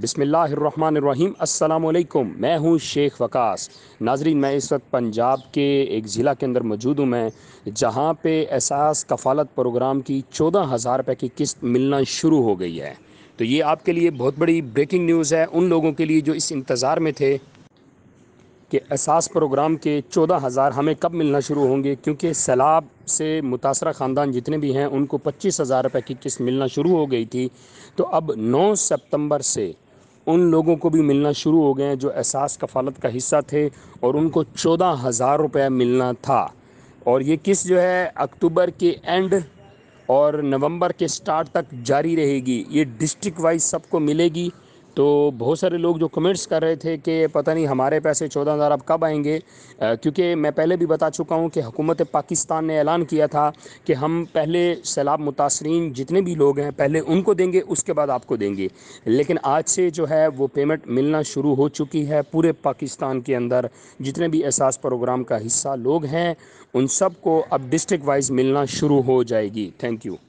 बिसमीम् अल्लाम मैं हूँ शेख वकास नाजरीन मैं इस वक्त पंजाब के एक ज़िला के अंदर मौजूद हूँ मैं जहाँ पे एहसास कफ़ालत प्रोग्राम की चौदह हज़ार रुपये की किस्त मिलना शुरू हो गई है तो ये आपके लिए बहुत बड़ी ब्रेकिंग न्यूज़ है उन लोगों के लिए जो इस इंतज़ार में थे कि एहसास प्रोग्राम के चौदह हज़ार हमें कब मिलना शुरू होंगे क्योंकि सैलाब से मुतासर ख़ानदान जितने भी हैं उनको पच्चीस हज़ार रुपये की किस्त मिलना शुरू हो गई थी तो अब नौ सितंबर से उन लोगों को भी मिलना शुरू हो गए हैं जो एहसास कफालत का हिस्सा थे और उनको चौदह हज़ार रुपया मिलना था और ये किस्त जो है अक्टूबर के एंड और नवंबर के स्टार्ट तक जारी रहेगी ये डिस्ट्रिक्ट वाइज सबको मिलेगी तो बहुत सारे लोग जो कमेंट्स कर रहे थे कि पता नहीं हमारे पैसे चौदह हज़ार अब कब आएंगे क्योंकि मैं पहले भी बता चुका हूँ कि हुकूमत पाकिस्तान ने ऐलान किया था कि हम पहले सैलाब मुतासरीन जितने भी लोग हैं पहले उनको देंगे उसके बाद आपको देंगे लेकिन आज से जो है वो पेमेंट मिलना शुरू हो चुकी है पूरे पाकिस्तान के अंदर जितने भी एहसास प्रोग्राम का हिस्सा लोग हैं उन सबको अब डिस्ट्रिक्ट वाइज मिलना शुरू हो जाएगी थैंक यू